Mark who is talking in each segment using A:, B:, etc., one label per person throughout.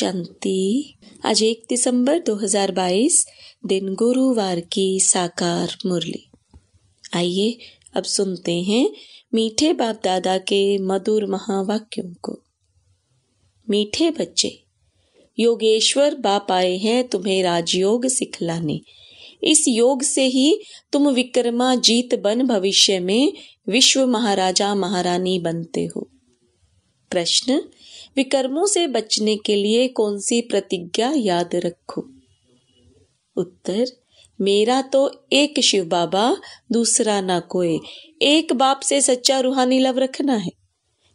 A: शांति आज एक दिसंबर 2022 दिन गुरुवार की साकार मुरली आइए अब सुनते हैं मीठे बाप दादा के मधुर महावाक्यों को मीठे बच्चे योगेश्वर बाप आए हैं तुम्हें राजयोग सिखलाने इस योग से ही तुम विक्रमा जीत बन भविष्य में विश्व महाराजा महारानी बनते हो प्रश्न विकर्मों से बचने के लिए कौन सी प्रतिज्ञा याद रखो उत्तर मेरा तो एक शिव बाबा दूसरा ना कोई एक बाप से सच्चा रूहानी लव रखना है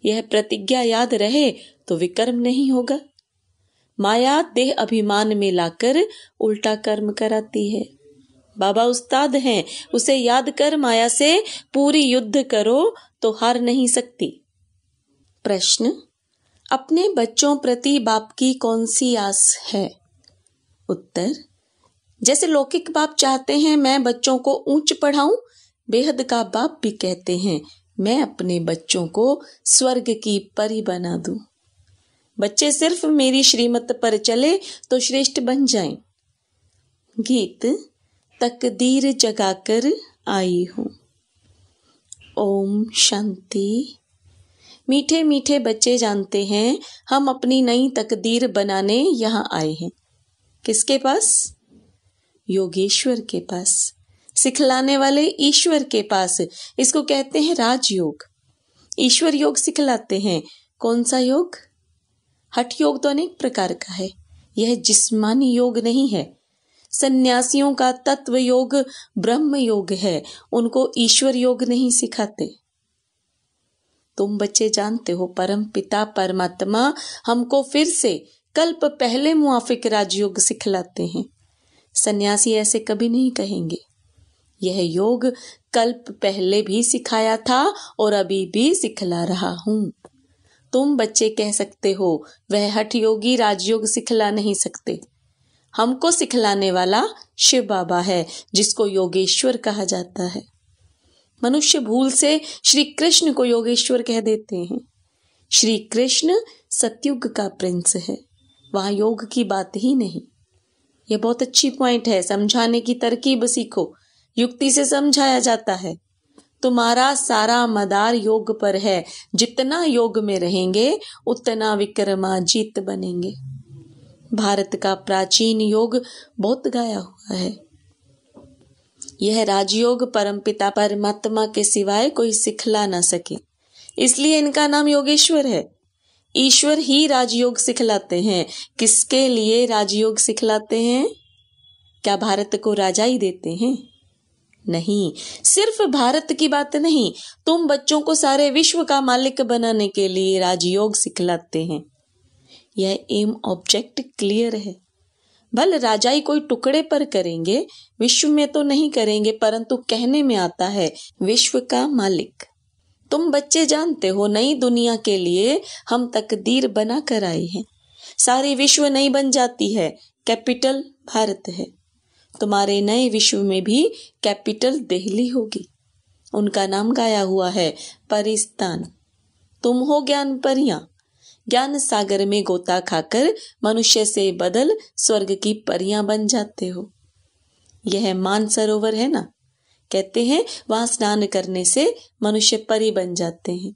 A: यह प्रतिज्ञा याद रहे तो विकर्म नहीं होगा माया देह अभिमान में लाकर उल्टा कर्म कराती है बाबा उस्ताद हैं उसे याद कर माया से पूरी युद्ध करो तो हार नहीं सकती प्रश्न अपने बच्चों प्रति बाप की कौन सी आस है उत्तर जैसे लौकिक बाप चाहते हैं मैं बच्चों को ऊंच पढ़ाऊं बेहद का बाप भी कहते हैं मैं अपने बच्चों को स्वर्ग की परी बना दूं बच्चे सिर्फ मेरी श्रीमत पर चले तो श्रेष्ठ बन जाएं। गीत तकदीर जगाकर आई हूं ओम शांति मीठे मीठे बच्चे जानते हैं हम अपनी नई तकदीर बनाने यहाँ आए हैं किसके पास योगेश्वर के पास सिखलाने वाले ईश्वर के पास इसको कहते हैं राजयोग ईश्वर योग सिखलाते हैं कौन सा योग हठ योग तो अनेक प्रकार का है यह जिस्मानी योग नहीं है सन्यासियों का तत्व योग ब्रह्म योग है उनको ईश्वर योग नहीं सिखाते तुम बच्चे जानते हो परम पिता परमात्मा हमको फिर से कल्प पहले मुआफिक राजयोग सिखलाते हैं सन्यासी ऐसे कभी नहीं कहेंगे यह योग कल्प पहले भी सिखाया था और अभी भी सिखला रहा हूं तुम बच्चे कह सकते हो वह हठ योगी राजयोग सिखला नहीं सकते हमको सिखलाने वाला शिव बाबा है जिसको योगेश्वर कहा जाता है मनुष्य भूल से श्री कृष्ण को योगेश्वर कह देते हैं श्री कृष्ण सत्युग का प्रिंस है वहां योग की बात ही नहीं यह बहुत अच्छी पॉइंट है समझाने की तरकीब सीखो युक्ति से समझाया जाता है तुम्हारा सारा मदार योग पर है जितना योग में रहेंगे उतना विक्रमाजीत बनेंगे भारत का प्राचीन योग बहुत गाया हुआ है यह राजयोग परमपिता परमात्मा के सिवाय कोई सिखला ना सके इसलिए इनका नाम योगेश्वर है ईश्वर ही राजयोग सिखलाते हैं किसके लिए राजयोग सिखलाते हैं क्या भारत को राजा ही देते हैं नहीं सिर्फ भारत की बात नहीं तुम बच्चों को सारे विश्व का मालिक बनाने के लिए राजयोग सिखलाते हैं यह एम ऑब्जेक्ट क्लियर है भल राजाई कोई टुकड़े पर करेंगे विश्व में तो नहीं करेंगे परंतु कहने में आता है विश्व का मालिक तुम बच्चे जानते हो नई दुनिया के लिए हम तकदीर बना कर आए हैं सारी विश्व नहीं बन जाती है कैपिटल भारत है तुम्हारे नए विश्व में भी कैपिटल दिल्ली होगी उनका नाम गाया हुआ है परिस्तान तुम हो ज्ञान परियां ज्ञान सागर में गोता खाकर मनुष्य से बदल स्वर्ग की परियां बन जाते हो यह मान सरोवर है ना कहते हैं वहां स्नान करने से मनुष्य परी बन जाते हैं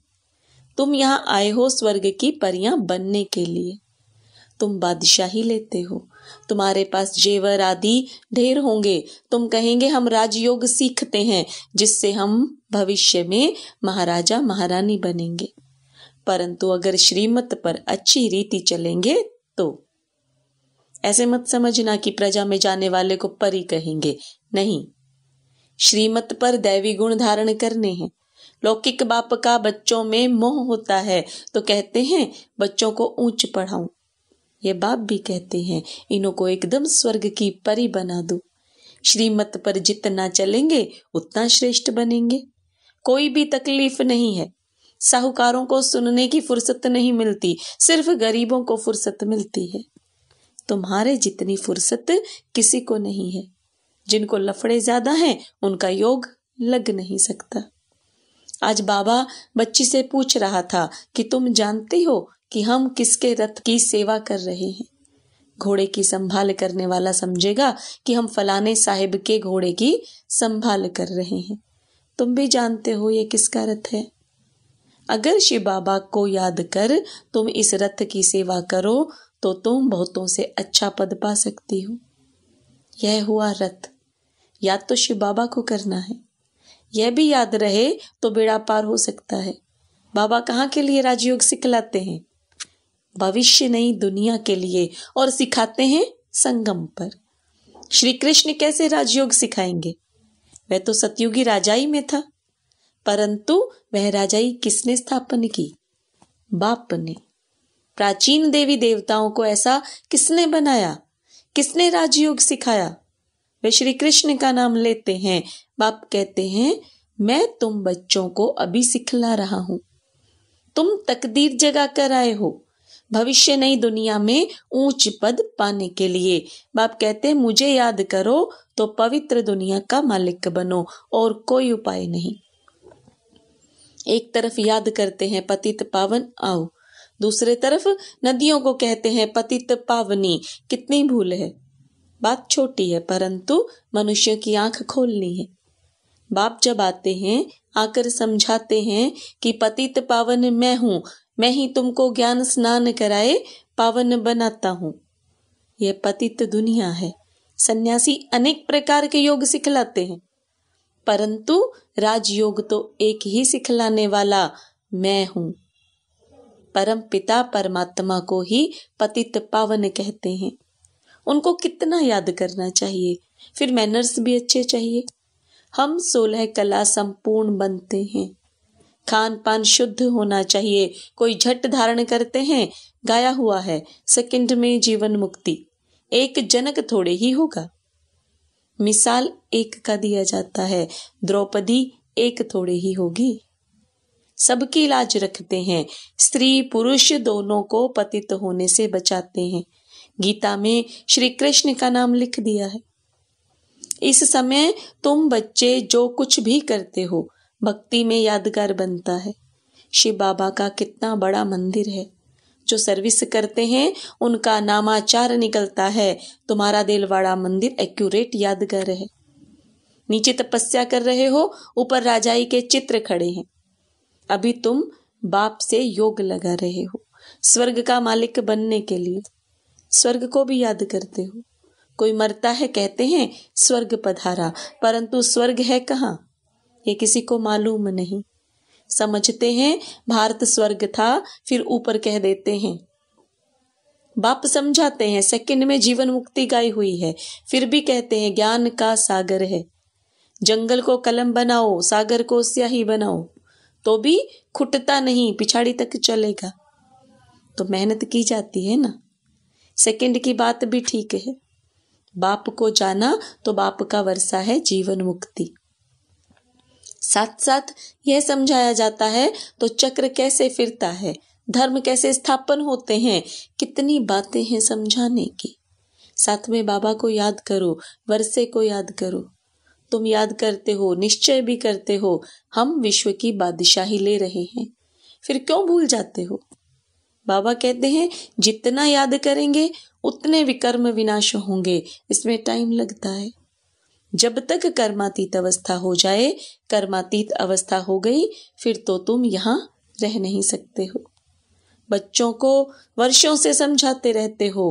A: तुम यहाँ आए हो स्वर्ग की परियां बनने के लिए तुम बादशाही लेते हो तुम्हारे पास जेवर आदि ढेर होंगे तुम कहेंगे हम राजयोग सीखते हैं जिससे हम भविष्य में महाराजा महारानी बनेंगे परंतु अगर श्रीमत पर अच्छी रीति चलेंगे तो ऐसे मत समझना कि प्रजा में जाने वाले को परी कहेंगे नहीं श्रीमत पर दैवी गुण धारण करने हैं लौकिक बाप का बच्चों में मोह होता है तो कहते हैं बच्चों को ऊंच पढ़ाऊं ये बाप भी कहते हैं इन्हों को एकदम स्वर्ग की परी बना दो श्रीमत पर जितना चलेंगे उतना श्रेष्ठ बनेंगे कोई भी तकलीफ नहीं है साहूकारों को सुनने की फुर्सत नहीं मिलती सिर्फ गरीबों को फुर्सत मिलती है तुम्हारे जितनी फुर्सत किसी को नहीं है जिनको लफड़े ज्यादा हैं उनका योग लग नहीं सकता आज बाबा बच्ची से पूछ रहा था कि तुम जानती हो कि हम किसके रथ की सेवा कर रहे हैं घोड़े की संभाल करने वाला समझेगा कि हम फलाने साहिब के घोड़े की संभाल कर रहे हैं तुम भी जानते हो ये किसका रथ है अगर शिव बाबा को याद कर तुम इस रथ की सेवा करो तो तुम बहुतों से अच्छा पद पा सकती हो यह हुआ रथ याद तो शिव बाबा को करना है यह भी याद रहे तो बेड़ा पार हो सकता है बाबा कहाँ के लिए राजयोग सिखलाते हैं भविष्य नहीं दुनिया के लिए और सिखाते हैं संगम पर श्री कृष्ण कैसे राजयोग सिखाएंगे वह तो सतयुगी राजा ही में था परंतु वह राजाई किसने स्थापन की बाप ने प्राचीन देवी देवताओं को ऐसा किसने बनाया किसने राजयोग सिखाया वे श्री कृष्ण का नाम लेते हैं बाप कहते हैं मैं तुम बच्चों को अभी सिखला रहा हूं तुम तकदीर जगा कर आए हो भविष्य नई दुनिया में ऊंच पद पाने के लिए बाप कहते हैं मुझे याद करो तो पवित्र दुनिया का मालिक बनो और कोई उपाय नहीं एक तरफ याद करते हैं पतित पावन आओ दूसरे तरफ नदियों को कहते हैं पतित पावनी कितनी भूल है बात छोटी है परंतु मनुष्य की आंख खोलनी है बाप जब आते हैं आकर समझाते हैं कि पतित पावन मैं हूं मैं ही तुमको ज्ञान स्नान कराए पावन बनाता हूं यह पतित दुनिया है सन्यासी अनेक प्रकार के योग सिखलाते हैं परंतु राजयोग तो एक ही सिखलाने वाला मैं हूं परम पिता परमात्मा को ही पतित पावन कहते हैं उनको कितना याद करना चाहिए फिर मैनर्स भी अच्छे चाहिए हम सोलह कला संपूर्ण बनते हैं खान पान शुद्ध होना चाहिए कोई झट धारण करते हैं गाया हुआ है सेकंड में जीवन मुक्ति एक जनक थोड़े ही होगा मिसाल एक का दिया जाता है द्रौपदी एक थोड़े ही होगी सबकी इलाज रखते हैं स्त्री पुरुष दोनों को पतित होने से बचाते हैं गीता में श्री कृष्ण का नाम लिख दिया है इस समय तुम बच्चे जो कुछ भी करते हो भक्ति में यादगार बनता है शिव बाबा का कितना बड़ा मंदिर है जो सर्विस करते हैं उनका नामाचार निकलता है तुम्हारा देलवाड़ा मंदिर एक्यूरेट यादगार है नीचे तपस्या कर रहे हो ऊपर राजाई के चित्र खड़े हैं अभी तुम बाप से योग लगा रहे हो स्वर्ग का मालिक बनने के लिए स्वर्ग को भी याद करते हो कोई मरता है कहते हैं स्वर्ग पधारा परंतु स्वर्ग है कहाँ ये किसी को मालूम नहीं समझते हैं भारत स्वर्ग था फिर ऊपर कह देते हैं बाप समझाते हैं सेकंड में जीवन मुक्ति गाई हुई है फिर भी कहते हैं ज्ञान का सागर है जंगल को कलम बनाओ सागर को स्याही बनाओ तो भी खुटता नहीं पिछाड़ी तक चलेगा तो मेहनत की जाती है ना सेकंड की बात भी ठीक है बाप को जाना तो बाप का वर्षा है जीवन मुक्ति साथ साथ यह समझाया जाता है तो चक्र कैसे फिरता है धर्म कैसे स्थापन होते हैं कितनी बातें हैं समझाने की साथ में बाबा को याद करो वर्षे को याद करो तुम याद करते हो निश्चय भी करते हो हम विश्व की बादशाही ले रहे हैं फिर क्यों भूल जाते हो बाबा कहते हैं जितना याद करेंगे उतने विकर्म विनाश होंगे इसमें टाइम लगता है जब तक कर्मातीत अवस्था हो जाए कर्मातीत अवस्था हो गई फिर तो तुम यहां रह नहीं सकते हो बच्चों को वर्षों से समझाते रहते हो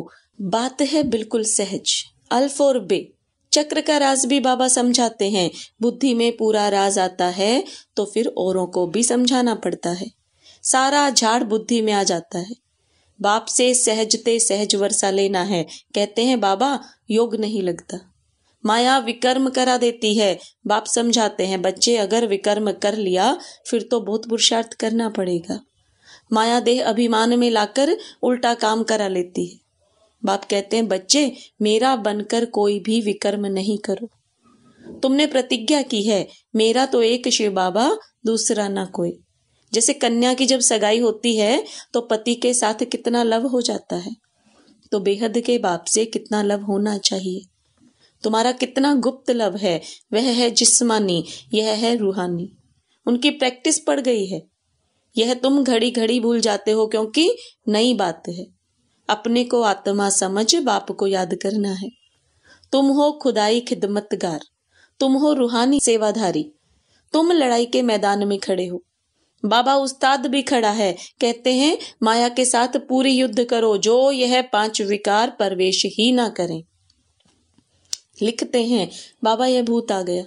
A: बात है बिल्कुल सहज अल्फ और बे चक्र का राज भी बाबा समझाते हैं बुद्धि में पूरा राज आता है तो फिर औरों को भी समझाना पड़ता है सारा झाड़ बुद्धि में आ जाता है बाप से सहजते सहज वर्षा लेना है कहते हैं बाबा योग नहीं लगता माया विकर्म करा देती है बाप समझाते हैं बच्चे अगर विकर्म कर लिया फिर तो बहुत पुरुषार्थ करना पड़ेगा माया देह अभिमान में लाकर उल्टा काम करा लेती है बाप कहते हैं बच्चे मेरा बनकर कोई भी विकर्म नहीं करो तुमने प्रतिज्ञा की है मेरा तो एक शिव बाबा दूसरा ना कोई जैसे कन्या की जब सगाई होती है तो पति के साथ कितना लव हो जाता है तो बेहद के बाप से कितना लव होना चाहिए तुम्हारा कितना गुप्त लव है वह है जिस्मानी यह है रूहानी उनकी प्रैक्टिस पड़ गई है यह तुम घड़ी घड़ी भूल जाते हो क्योंकि नई बात है अपने को आत्मा समझ बाप को याद करना है तुम हो खुदाई खिदमतगार तुम हो रूहानी सेवाधारी तुम लड़ाई के मैदान में खड़े हो बाबा उस्ताद भी खड़ा है कहते हैं माया के साथ पूरी युद्ध करो जो यह पांच विकार परवेश ही ना करें लिखते हैं बाबा यह भूत आ गया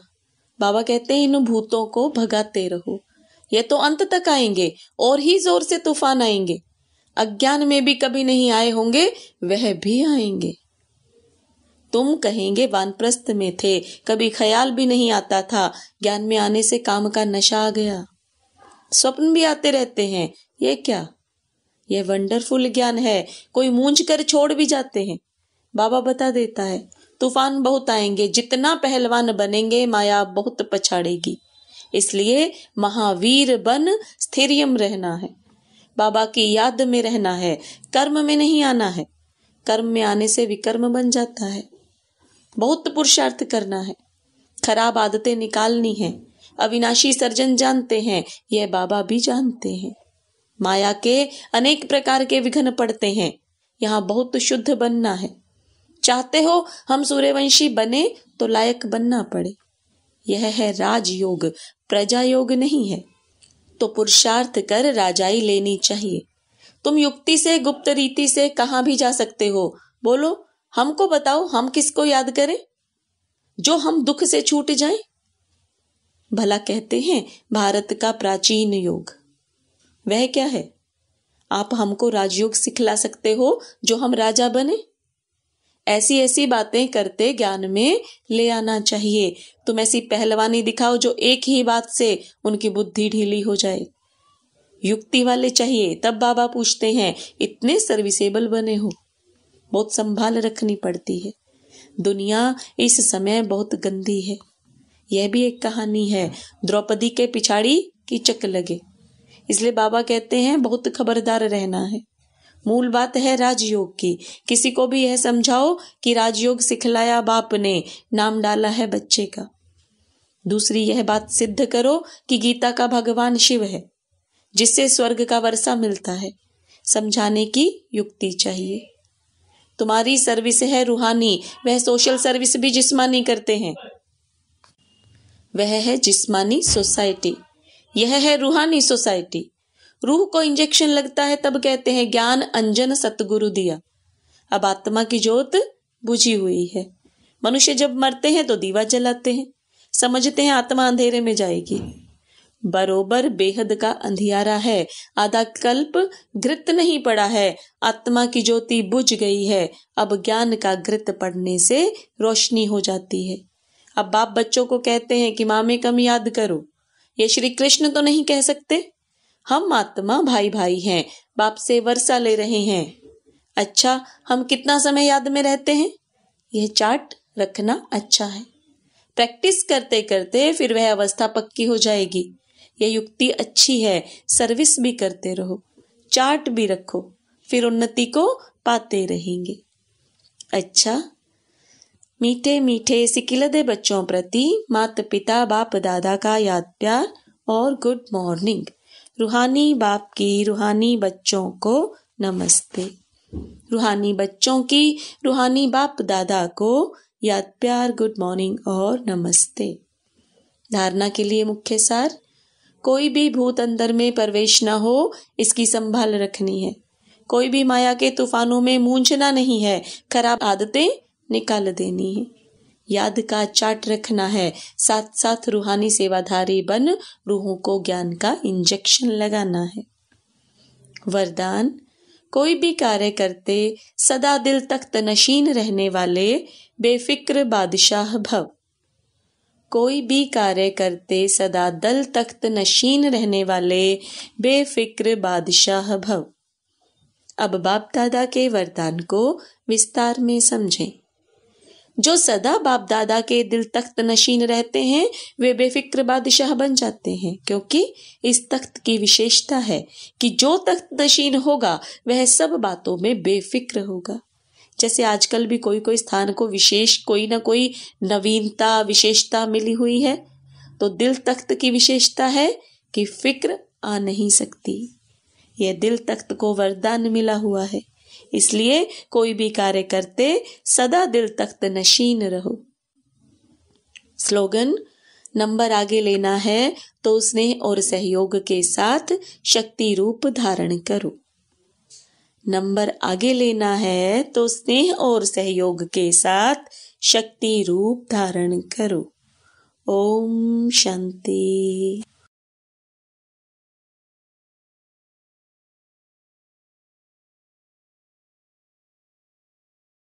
A: बाबा कहते हैं इन भूतों को भगाते रहो ये तो अंत तक आएंगे और ही जोर से तूफान आएंगे अज्ञान में भी कभी नहीं आए होंगे वह भी आएंगे तुम कहेंगे वानप्रस्थ में थे कभी ख्याल भी नहीं आता था ज्ञान में आने से काम का नशा आ गया स्वप्न भी आते रहते हैं ये क्या यह वंडरफुल ज्ञान है कोई मूंझ कर छोड़ भी जाते हैं बाबा बता देता है तूफान बहुत आएंगे जितना पहलवान बनेंगे माया बहुत पछाड़ेगी इसलिए महावीर बन स्थिरियम रहना है बाबा की याद में रहना है कर्म में नहीं आना है कर्म में आने से विकर्म बन जाता है बहुत पुरुषार्थ करना है खराब आदतें निकालनी है अविनाशी सर्जन जानते हैं यह बाबा भी जानते हैं माया के अनेक प्रकार के विघ्न पड़ते हैं यहाँ बहुत शुद्ध बनना है चाहते हो हम सूर्यवंशी बने तो लायक बनना पड़े यह है राजयोग प्रजा योग नहीं है तो पुरुषार्थ कर राजाई लेनी चाहिए तुम युक्ति से गुप्त रीति से कहा भी जा सकते हो बोलो हमको बताओ हम किसको याद करें जो हम दुख से छूट जाए भला कहते हैं भारत का प्राचीन योग वह क्या है आप हमको राजयोग सिखला सकते हो जो हम राजा बने ऐसी ऐसी बातें करते ज्ञान में ले आना चाहिए तुम ऐसी पहलवानी दिखाओ जो एक ही बात से उनकी बुद्धि ढीली हो जाए युक्ति वाले चाहिए तब बाबा पूछते हैं इतने सर्विसेबल बने हो बहुत संभाल रखनी पड़ती है दुनिया इस समय बहुत गंदी है यह भी एक कहानी है द्रौपदी के पिछाड़ी की चक लगे इसलिए बाबा कहते हैं बहुत खबरदार रहना है मूल बात है राजयोग की किसी को भी यह समझाओ कि राजयोग सिखलाया बाप ने नाम डाला है बच्चे का दूसरी यह बात सिद्ध करो कि गीता का भगवान शिव है जिससे स्वर्ग का वर्षा मिलता है समझाने की युक्ति चाहिए तुम्हारी सर्विस है रूहानी वह सोशल सर्विस भी जिस्मानी करते हैं वह है जिस्मानी सोसाइटी यह है रूहानी सोसाइटी रूह को इंजेक्शन लगता है तब कहते हैं ज्ञान अंजन सतगुरु दिया अब आत्मा की जोत बुझी हुई है मनुष्य जब मरते हैं तो दीवा जलाते हैं समझते हैं आत्मा अंधेरे में जाएगी बरोबर बेहद का अंधियारा है आधा कल्प घृत नहीं पड़ा है आत्मा की ज्योति बुझ गई है अब ज्ञान का घृत पड़ने से रोशनी हो जाती है अब बाप बच्चों को कहते हैं कि मामे कम याद करो ये श्री कृष्ण तो नहीं कह सकते हम आत्मा भाई भाई हैं बाप से वर्षा ले रहे हैं अच्छा हम कितना समय याद में रहते हैं यह चार्ट रखना अच्छा है प्रैक्टिस करते करते फिर वह अवस्था पक्की हो जाएगी यह युक्ति अच्छी है सर्विस भी करते रहो चार्ट भी रखो फिर उन्नति को पाते रहेंगे अच्छा मीठे मीठे सिकिलदे बच्चों प्रति माता पिता बाप दादा का याद प्यार और गुड मॉर्निंग रूहानी बाप की रूहानी बच्चों को नमस्ते रूहानी बच्चों की रूहानी बाप दादा को याद प्यार गुड मॉर्निंग और नमस्ते धारणा के लिए मुख्य सार कोई भी भूत अंदर में प्रवेश न हो इसकी संभाल रखनी है कोई भी माया के तूफानों में मूंझना नहीं है खराब आदतें निकाल देनी है याद का चार्ट रखना है साथ साथ रूहानी सेवाधारी बन रूहों को ज्ञान का इंजेक्शन लगाना है वरदान कोई भी कार्य करते सदा दिल तख्त नशीन रहने वाले बेफिक्र बादशाह भव कोई भी कार्य करते सदा दल तख्त नशीन रहने वाले बेफिक्र बादशाह भव अब बाप दादा के वरदान को विस्तार में समझें जो सदा बाप दादा के दिल तख्त नशीन रहते हैं वे बेफिक्र बादशाह बन जाते हैं क्योंकि इस तख्त की विशेषता है कि जो तख्त नशीन होगा वह सब बातों में बेफिक्र होगा जैसे आजकल भी कोई कोई स्थान को विशेष कोई ना कोई नवीनता विशेषता मिली हुई है तो दिल तख्त की विशेषता है कि फिक्र आ नहीं सकती यह दिल तख्त को वरदान मिला हुआ है इसलिए कोई भी कार्य करते सदा दिल तख्त नशीन रहो स्लोगन नंबर आगे लेना है तो स्नेह और सहयोग के साथ शक्ति रूप धारण करो नंबर आगे लेना है तो स्नेह और सहयोग के साथ शक्ति रूप धारण करो ओम शांति